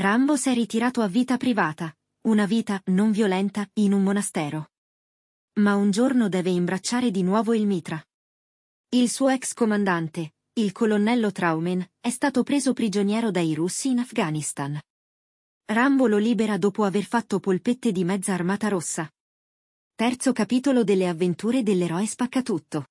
Rambo si è ritirato a vita privata, una vita non violenta in un monastero. Ma un giorno deve imbracciare di nuovo il mitra. Il suo ex comandante, il colonnello Traumen, è stato preso prigioniero dai russi in Afghanistan. Rambo lo libera dopo aver fatto polpette di mezza armata rossa. Terzo capitolo delle avventure dell'eroe spaccatutto.